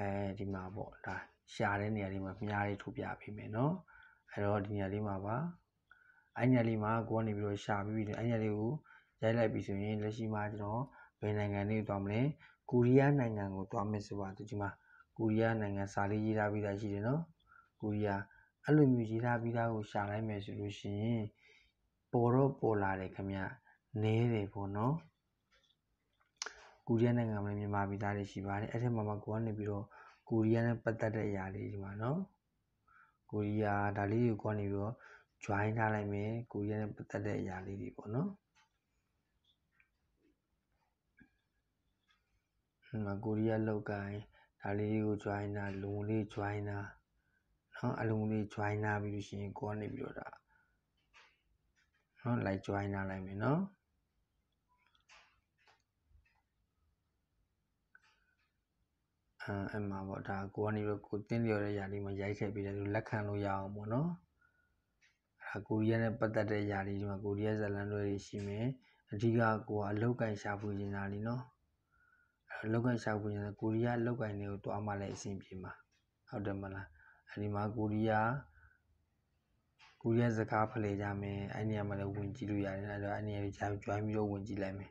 အဲဒီမှာပေါ့ဒါရှာတဲ့နေရာလေးမှာမြားလေးထုတ်ပြပေးမယ်เนาะအဲ့တော့ဒီနေရာလေးမှာပါအဲ့ညာလေးမှာကိုကနေပြီးတော့ရှာပြီးပြီအဲ့ညာလေးကိုရိုက်လိုက်ပြီဆိုရင်လက်ရှိမှာကျွန်တော်ဘယ်နိုင်ငံလေးသွားမလဲကိုရီးယားနိုင်ငံကိုသွားမယ်ဆိုပါဒီမှာကိုရီးယားနိုင်ငံစာလေးရေးထားပြီးသားရှိတယ်เนาะကိုရီးယားအဲ့လိုမျိုးရေးထားပြီးသားကိုရှာလိုက်မယ်ဆိုလို့ရှိရင်ပေါ်တော့ပေါ်လာတယ်ခင်ဗျနဲတယ်ပေါ့เนาะကိုရီးယားနိုင်ငံမှာလည်းမြန်မာပြည်သားတွေရှိပါတယ်အဲ့ဒီမှာမှကိုကနေပြီးတော့ကိုရီးယားနဲ့ပတ်သက်တဲ့အရာလေးဒီမှာနော်ကိုရီးယားဒါလေးကိုကိုကနေပြီးတော့ join ထားလိုက်မယ်ကိုရီးယားနဲ့ပတ်သက်တဲ့အရာလေးတွေပေါ့နော်မှာကိုရီးယားလောက်ကိုင်းဒါလေးကို join တာလုံလေး join တာနော်အလုံးလေး join တာပြီးလို့ရှိရင်ကိုကနေပြီးတော့ဒါနော် like join တာလိုက်မယ်နော်အဲ့မှာပေါ့ဒါကိုကနေပြီးကိုတင်းလျော်တဲ့ຢာလေးမှာရိုက်ခဲ့ပြီးတယ်သူလက်ခံလို့ရအောင်ပေါ့နော်အဲ့ဒါကိုရီးယားနဲ့ပတ်သက်တဲ့ຢာလေးဒီမှာကိုရီးယားဇာတ်လမ်းတွေရှိမယ်အဓိကကိုကအလောက်ကန်ရှာဖွေနေတာလीနော်အဲ့လောက်ကန်ရှာဖွေနေတာကိုရီးယားလောက်ကန်တွေကိုတွားမှလည်းအဆင်ပြေမှာဟုတ်တယ်မလားအဲ့ဒီမှာကိုရီးယားကိုရီးယားစကားဖလှယ်ကြမယ်အဲ့နေရာမှာလည်းဝင်ကြည့်လို့ရတယ်အဲ့တော့အဲ့နေရာကြီး join ပြီးတော့ဝင်ကြည့်လိုက်မယ်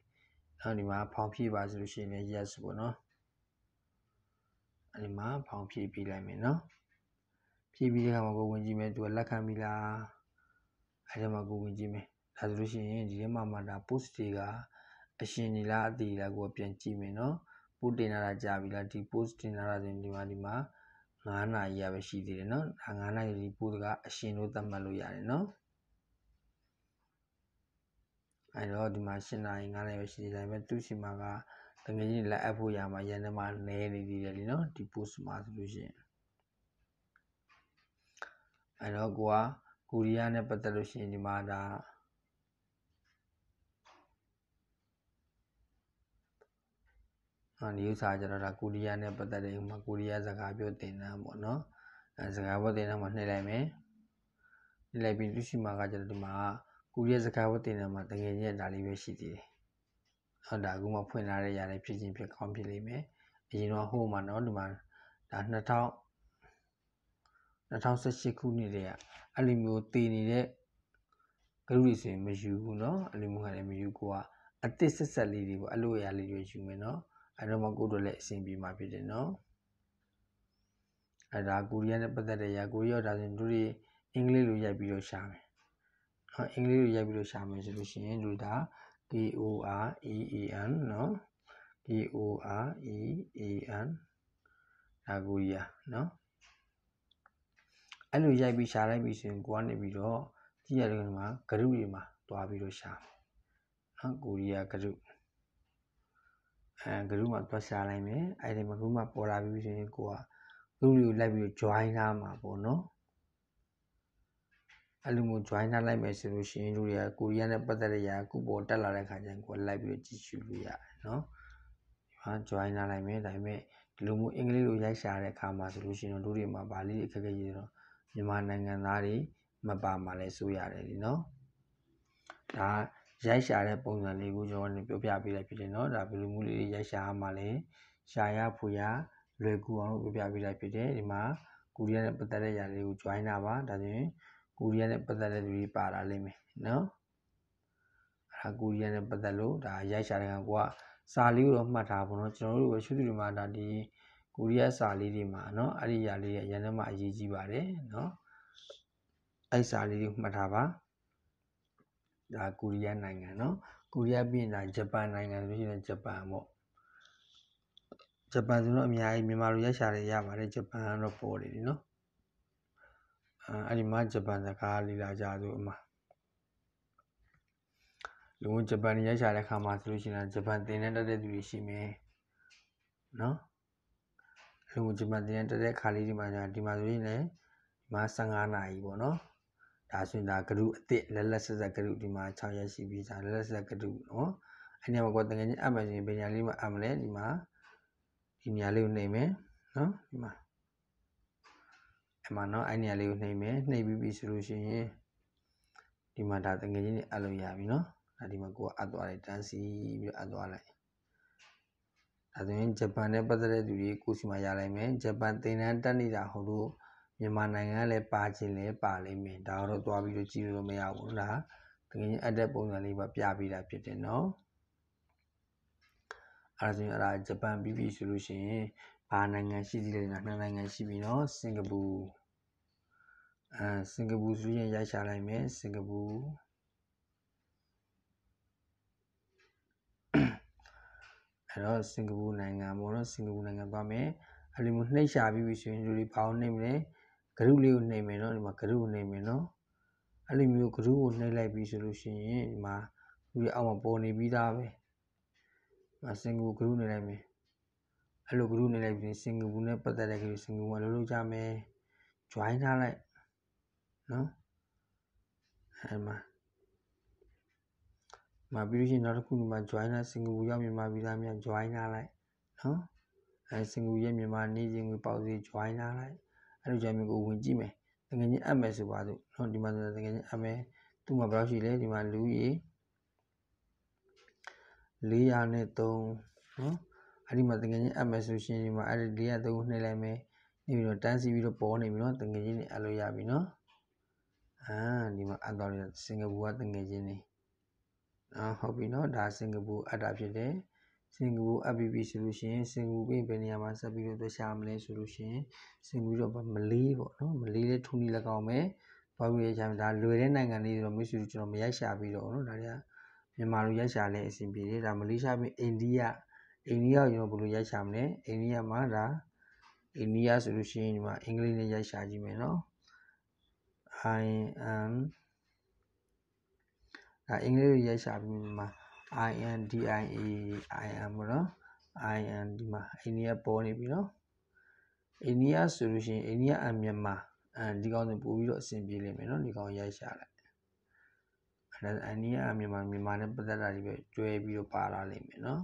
နောက်ဒီမှာဖောင်ဖြည့်ပါဆိုလို့ရှိရင်လည်း yes ပေါ့နော်အဲ့ဒီမှာဖောင်းဖြည့်ပြီးလိုက်မယ်နော်ဖြည့်ပြီးတဲ့အခါမှာကိုဝင်ကြည့်မယ်သူကလက်ခံပြီလားအဲ့ဒီမှာကိုဝင်ကြည့်မယ်ဒါဆိုလို့ရှိရင်ဒီထဲမှာမှဒါ post တွေကအရှင်နေလားအသေးလားကိုပြန်ကြည့်မယ်နော် post တင်လာတာကြာပြီလားဒီ post တင်လာတာဆိုရင်ဒီမှာဒီမှာ9နာရီရပဲရှိသေးတယ်နော်ဒါ9နာရီဒီ post ကအရှင်လို့သတ်မှတ်လို့ရတယ်နော်အဲ့တော့ဒီမှာ7နာရီ9နာရီပဲရှိသေးတယ်ဒါပေမဲ့သူ့ရှိမှာကသမီးကြီးလက်အပ်ဖို့ရမှာရန်တမနဲနေသေးတယ်လीနော်ဒီ post မှာဆိုလို့ရှိရင်အဲ့တော့ကိုကကိုရီးယားနဲ့ပတ်သက်လို့ရှိရင်ဒီမှာဒါအဲဒီဥစ္စာကျတော့ဒါကိုရီးယားနဲ့ပတ်သက်တဲ့ဥမာကိုရီးယားစကားပြောတင်တာပေါ့နော်အဲစကားပြောတင်တာမှာနှိမ့်လိုက်မယ်နှိမ့်လိုက်ပြီးသူရှိမှာကကျတော့ဒီမှာကိုရီးယားစကားပြောတင်တာမှာတကယ်ကြီးဒါလေးပဲရှိသေးတယ်နော်ဒါအခုမှဖွင့်လာတဲ့ຢာတွေဖြစ်ချင်းဖြစ်ကောင်းဖြစ်လိမ့်မယ်အရင်တော့ဟိုမှာနော်ဒီမှာဒါ2000 2018ခုနှစ်တည်းကအဲ့လိုမျိုးတည်နေတဲ့ဂရုတွေဆိုရင်မယူဘူးနော်အဲ့လိုမျိုးဟာလည်းမယူကိုကအသစ်ဆက်ဆက်လေးတွေပေါ့အဲ့လိုအရာလေးတွေယူမယ်နော်အဲ့တော့မှကိုတို့လည်းအဆင်ပြေမှာဖြစ်တယ်နော်အဲ့ဒါကိုရီးယားနဲ့ပတ်သက်တဲ့အရာကိုရီးယားဒါဆိုရင်တို့တွေအင်္ဂလိပ်လိုရိုက်ပြီးတော့ရှာမယ်နော်အင်္ဂလိပ်လိုရိုက်ပြီးတော့ရှာမယ်ဆိုလို့ရှိရင်တို့ဒါ K O R E A N နော် K O R E A N ဒါကိုရီးယားနော်အဲ့လိုရိုက်ပြီးရှာလိုက်ပြီးဆိုရင်ကိုကနေပြီးတော့ကြည့်ရတယ်မှာဂရုတွေမှာတွားပြီးတော့ရှာမယ်နော်ကိုရီးယားဂရုအဲဂရုမှာတွားရှာလိုက်မယ်အဲ့ဒီမှာဂရုမှာပေါ်လာပြီးဆိုရင်ကိုကဂရုတွေကိုလိုက်ပြီးတော့ join ထားမှာပေါ့နော်အဲ့လိုမျိုး join ထားလိုက်မယ်ဆိုလို့ရှိရင်လူတွေကကိုရီးယားနဲ့ပတ်သက်တဲ့ຢာကုပေါ်တက်လာတဲ့ခါကျရင်ကိုယ်လိုက်ပြီးတော့ကြည့်ရှုလို့ရတယ်နော်ဒီမှာ join ထားလိုက်မယ်ဒါပေမဲ့ဒီလိုမျိုးအင်္ဂလိပ်လိုရိုက်ရှာတဲ့အခါမှာဆိုလို့ရှိရင်လူတွေမှာဗာလိအခက်အခဲကြီးတော့မြန်မာနိုင်ငံသားတွေမပါမှလည်းဆိုရတယ်လीနော်ဒါရိုက်ရှာတဲ့ပုံစံလေးကိုကျွန်တော်လည်းပြောပြပေးလိုက်ဖြစ်တယ်เนาะဒါဘယ်လိုမျိုးလေးရိုက်ရှာမှလဲရှာရဖူရလွယ်ကူအောင်လို့ပြောပြပေးလိုက်ဖြစ်တယ်ဒီမှာကိုရီးယားနဲ့ပတ်သက်တဲ့ຢာလေးကို join တာပါဒါဆိုရင်ကိုရီးယားနဲ့ပတ်သက်တဲ့လူတွေပါလာလိမ့်မယ်နော်အဲ့ဒါကိုရီးယားနဲ့ပတ်သက်လို့ဒါရိုက်ရှာတဲ့ကကိုကစာလေးကိုတော့မှတ်ထားပါတော့ကျွန်တော်တို့ဝရှုသူတွေမှာဒါဒီကိုရီးယားစာလေးတွေမှာနော်အဲ့ဒီຢာလေးရရန်ထဲမှာအရေးကြီးပါတယ်နော်အဲ့စာလေးကိုမှတ်ထားပါဒါကိုရီးယားနိုင်ငံနော်ကိုရီးယားပြီးရင်ဒါဂျပန်နိုင်ငံဆိုရင်ဂျပန်ပေါ့ဂျပန်ဆိုတော့အများကြီးမြန်မာလိုရရှာတွေရပါတယ်ဂျပန်ကတော့ပေါ်နေတယ်နော်အဲ့ဒီမှာဂျပန်စကားလေ့လာကြသူအမှလူဂျပန်ရိုက်ချတဲ့ခါမှာဆိုလို့ရှိရင်ဂျပန်သင်တတ်တဲ့သူတွေရှိမယ်နော်လူဂျပန်သင်တတ်တဲ့ခါလေးဒီမှာဒီမှာဆိုရင်လည်းဒီမှာ15နာရီပေါ့နော်ဒါဆိုရင်ဒါဂရုအစ်စ်လက်လက်ဆက်ဆက်ဂရုဒီမှာ6ရက်ရှိပြီဒါလက်လက်ဆက်ဂရုနော်အဲ့ဒီမှာကိုတကယ်ချင်းအပ်မယ်ဆိုရင်ပညာလေးမှအပ်မလဲဒီမှာဒီနေရာလေးကိုနေမယ်နော်ဒီမှာအဲ့မှာเนาะအဲ့နေရာလေးကိုနှိပ်မယ်နှိပ်ပြီးပြီဆိုလို့ရှိရင်ဒီမှာဒါတငယ်ချင်းတွေအပ်လို့ရပြီเนาะဒါဒီမှာကိုကအပ်သွားတယ်တန်းစီပြီးတော့အပ်သွားလိုက်ဒါဆိုရင်ဂျပန်နဲ့ပတ်သက်တဲ့သူတွေကိုစီမှာရလိုက်မယ်ဂျပန်သင်တန်းတက်နေတာဟုတ်လို့မြန်မာနိုင်ငံလည်းပါခြင်းလည်းပါလိမ့်မယ်ဒါတော့သွားပြီးတော့ကြည့်လို့မရဘူးလားတကယ်အပ်တဲ့ပုံစံလေးပါပြပေးတာဖြစ်တယ်နော်အဲဒါဆိုရင်အဲ့ဒါဂျပန်ပြီးပြီဆိုလို့ရှိရင်ဘာနိုင်ငံရှိသေးလဲနော်နှစ်နိုင်ငံရှိပြီနော်စင်ကာပူအဲစင်ကာပူဆိုရင်ရိုက်ချလိုက်မယ်စင်ကာပူအဲ့တော့စင်ကာပူနိုင်ငံပေါ့နော်စင်ကာပူနိုင်ငံသွားမယ်အဲ့လိုမျိုးနှိပ်ရှာပြီးပြီဆိုရင်လူတွေဘာကိုနှိပ်မလဲဂရုလေးကိုနှိပ်မယ်နော်ဒီမှာဂရုကိုနှိပ်မယ်နော်အဲ့လိုမျိုးဂရုကိုနှိပ်လိုက်ပြီဆိုလို့ရှိရင်ဒီမှာလူတွေအောက်မှာပေါ်နေပြီးသားပဲမစင်ကာပူဂရုနှိပ်လိုက်မယ်အဲ့လို group နေလိုက်ပြီးစင်ကာပူနဲ့ပတ်သက်တဲ့ group စင်ကာပူမှာလုပ်လုပ်ကြမယ် join ထားလိုက်နော်အဲ့မှာမပြီးလို့ရှိရင်နောက်တစ်ခုဒီမှာ join တာစင်ကာပူရောက်မြန်မာပြည်သားများ join ထားလိုက်နော်အဲစင်ကာပူရဲ့မြန်မာနေ့စဉ်ကိုပေါက်စီ join ထားလိုက်အဲ့လိုကြမျိုးကိုဝင်ကြည့်မယ်တကယ်ချင်းအပ်မယ်ဆိုပါစို့နော်ဒီမှာဆိုတကယ်ချင်းအပ်မယ်သူ့မှာဘယ်လောက်ရှိလဲဒီမှာလူကြီး403နော်အဲ့ဒီမှာတကယ်ချင်းအပ်မယ်ဆိုရှင်ဒီမှာအဲ့ဒီ၄3နှိပ်လိုက်မယ်နေပြီးတော့တန်းစီပြီးတော့ပေါ်နေပြီနော်တကယ်ချင်းနေအပ်လို့ရပြီနော်အာဒီမှာအပ်တော့စင်ကာပူကတကယ်ချင်းနေနော်ဟုတ်ပြီနော်ဒါစင်ကာပူအပ်တာဖြစ်တယ်စင်ကာပူ APP ဆိုလို့ရှိရင်စင်ကာပူပြင်ဘယ်နေရာမှာဆက်ပြီးတော့တွေ့ရှာမလဲဆိုလို့ရှိရင်စင်ကာပူတော့မလေးပေါ့နော်မလေးလဲထူနီ၎င်းပဲဘာလို့လဲချင်ဒါလွယ်တဲ့နိုင်ငံလေးတွေတော့မိတ်ဆွေတို့ကျွန်တော်မရိုက်ရှာပြီးတော့နော်ဒါတွေကမြန်မာလိုရိုက်ရှာလဲအဆင်ပြေတယ်ဒါမလေးရှားပြီးအိန္ဒိယအိန္ဒိယကိုဘယ်လိုရိုက်ရှာမလဲအိန္ဒိယမှာဒါအိန္ဒိယဆိုလို့ရှိရင်ဒီမှာအင်္ဂလိပ်နဲ့ရိုက်ရှာကြည့်မယ်နော် I am ဒါအင်္ဂလိပ်ကိုရိုက်ရှာပြီးမှာ I N D I A I am ပေါ့နော် I am ဒီမှာအိန္ဒိယပေါ်နေပြီနော်အိန္ဒိယဆိုလို့ရှိရင်အိန္ဒိယအမြန်မာအဲဒီကောင်ဆိုပို့ပြီးတော့အဆင်ပြေလိမ့်မယ်နော်ဒီကောင်ရိုက်ရှာလိုက်အဲဒါအိန္ဒိယအမြန်မာမြန်မာနဲ့ပတ်သက်တာတွေပဲကျွဲပြီးတော့ပါလာလိမ့်မယ်နော်